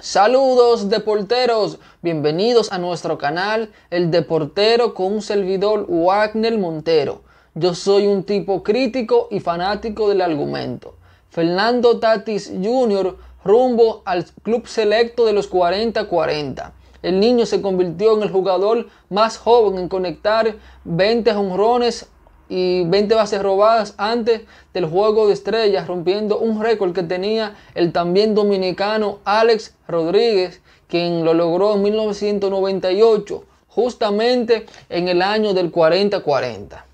Saludos deporteros, bienvenidos a nuestro canal El Deportero con un servidor Wagner Montero. Yo soy un tipo crítico y fanático del argumento. Fernando Tatis Jr. rumbo al club selecto de los 40-40. El niño se convirtió en el jugador más joven en conectar 20 honrones y 20 bases robadas antes del juego de estrellas, rompiendo un récord que tenía el también dominicano Alex Rodríguez, quien lo logró en 1998, justamente en el año del 40-40.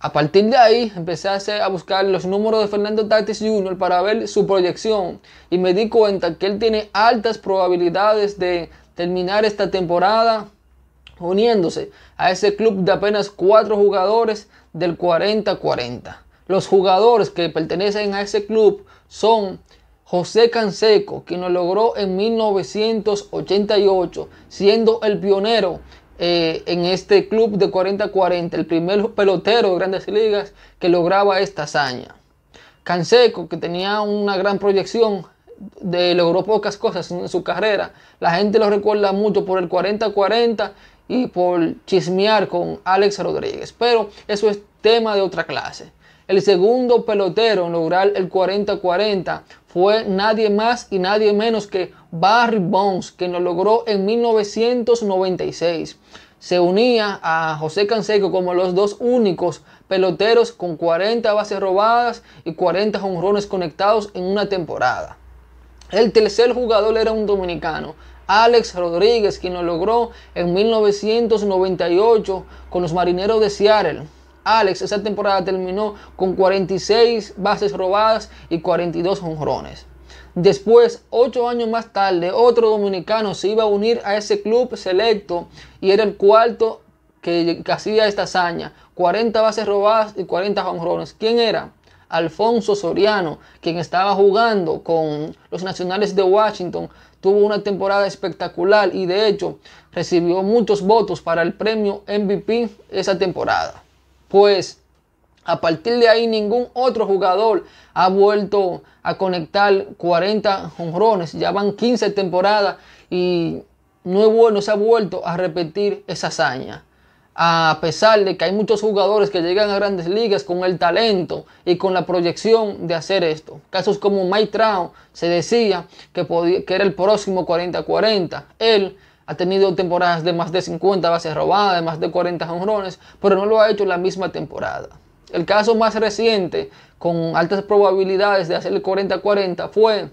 A partir de ahí empecé a, buscar los números de Fernando Tatis Jr. para ver su proyección y me di cuenta que él tiene altas probabilidades de terminar esta temporada uniéndose a ese club de apenas cuatro jugadores del 40-40. Los jugadores que pertenecen a ese club son José Canseco, quien lo logró en 1988, siendo el pionero eh, en este club de 40-40, el primer pelotero de grandes ligas que lograba esta hazaña. Canseco, que tenía una gran proyección, de, logró pocas cosas en su carrera. La gente lo recuerda mucho por el 40-40 y por chismear con Alex Rodríguez, pero eso es tema de otra clase. El segundo pelotero en lograr el 40-40 fue nadie más y nadie menos que Barry Bonds, que lo logró en 1996. Se unía a José Canseco como los dos únicos peloteros con 40 bases robadas y 40 jonrones conectados en una temporada. El tercer jugador era un dominicano, Alex Rodríguez, quien lo logró en 1998 con los Marineros de Seattle. Alex esa temporada terminó con 46 bases robadas y 42 honrones. Después, ocho años más tarde, otro dominicano se iba a unir a ese club selecto y era el cuarto que, hacía esta hazaña. 40 bases robadas y 40 honrones. ¿Quién era? Alfonso Soriano, quien estaba jugando con los Nacionales de Washington tuvo una temporada espectacular y de hecho recibió muchos votos para el premio MVP esa temporada. Pues a partir de ahí ningún otro jugador ha vuelto a conectar 40 jonrones. Ya van 15 temporadas y no, es bueno, se ha vuelto a repetir esa hazaña a pesar de que hay muchos jugadores que llegan a grandes ligas con el talento y con la proyección de hacer esto. Casos como Mike Trout se decía que, que era el próximo 40-40. Él ha tenido temporadas de más de 50 bases robadas, de más de 40 jonrones, pero no lo ha hecho en la misma temporada. El caso más reciente, con altas probabilidades de hacer el 40-40, fue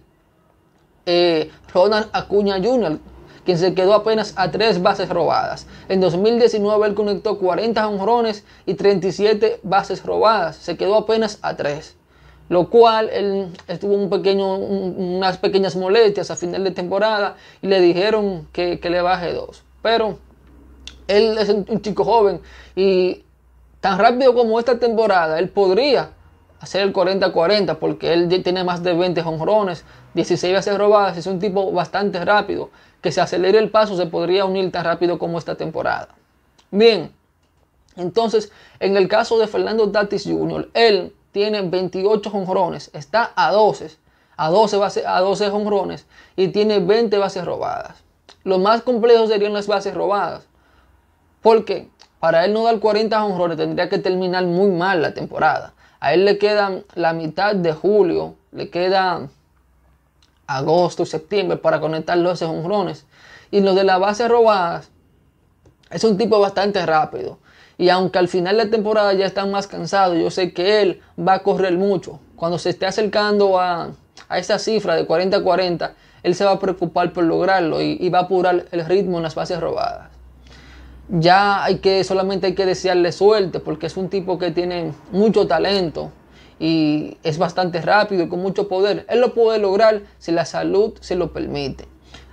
eh, Ronald Acuña Jr., quien se quedó apenas a tres bases robadas. En 2019 él conectó 40 honrones y 37 bases robadas, se quedó apenas a tres. Lo cual él tuvo un pequeño, unas pequeñas molestias a final de temporada y le dijeron que, que le baje dos. Pero él es un chico joven y tan rápido como esta temporada, él podría hacer el 40-40 porque él tiene más de 20 jonrones, 16 bases robadas, es un tipo bastante rápido, que se acelere el paso se podría unir tan rápido como esta temporada. Bien, entonces en el caso de Fernando Tatis Jr., él tiene 28 jonrones, está a 12, a 12 bases, a 12 jonrones y tiene 20 bases robadas. Lo más complejo serían las bases robadas. Porque para él no dar 40 jonrones tendría que terminar muy mal la temporada a él le quedan la mitad de julio, le queda agosto y septiembre para conectar los honrones. Y los de las bases robadas, es un tipo bastante rápido. Y aunque al final de la temporada ya están más cansados, yo sé que él va a correr mucho. Cuando se esté acercando a, esa cifra de 40-40, él se va a preocupar por lograrlo y va a apurar el ritmo en las bases robadas ya hay que, solamente hay que desearle suerte porque es un tipo que tiene mucho talento y es bastante rápido y con mucho poder. Él lo puede lograr si la salud se lo permite.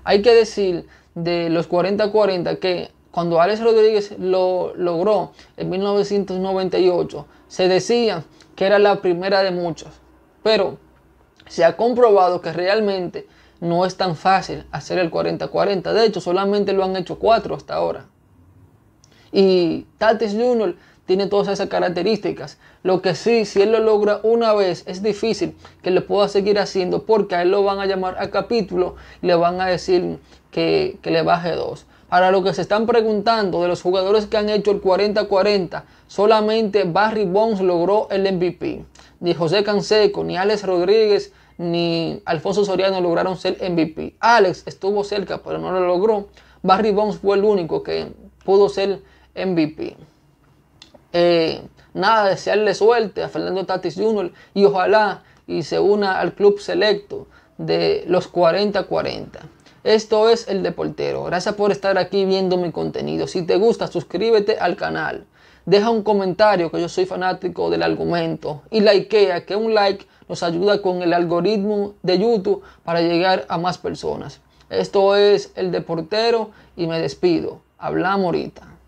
Hay que decir de los 40-40 que cuando Alex Rodríguez lo logró en 1998, se decía que era la primera de muchos, pero se ha comprobado que realmente no es tan fácil hacer el 40-40. De hecho, solamente lo han hecho cuatro hasta ahora. Y Tatis Jr. tiene todas esas características. Lo que sí, si él lo logra una vez, es difícil que lo pueda seguir haciendo porque a él lo van a llamar a capítulo y le van a decir que, le baje dos. Ahora, lo que se están preguntando de los jugadores que han hecho el 40-40, solamente Barry Bonds logró el MVP. Ni José Canseco, ni Alex Rodríguez, ni Alfonso Soriano lograron ser MVP. Alex estuvo cerca, pero no lo logró. Barry Bonds fue el único que pudo ser MVP. Eh, nada, desearle suerte a Fernando Tatis Jr. y ojalá y se una al club selecto de los 40-40. Esto es El Deportero. Gracias por estar aquí viendo mi contenido. Si te gusta, suscríbete al canal. Deja un comentario que yo soy fanático del argumento. Y likea, que un like nos ayuda con el algoritmo de YouTube para llegar a más personas. Esto es El Deportero y me despido. Hablamos ahorita.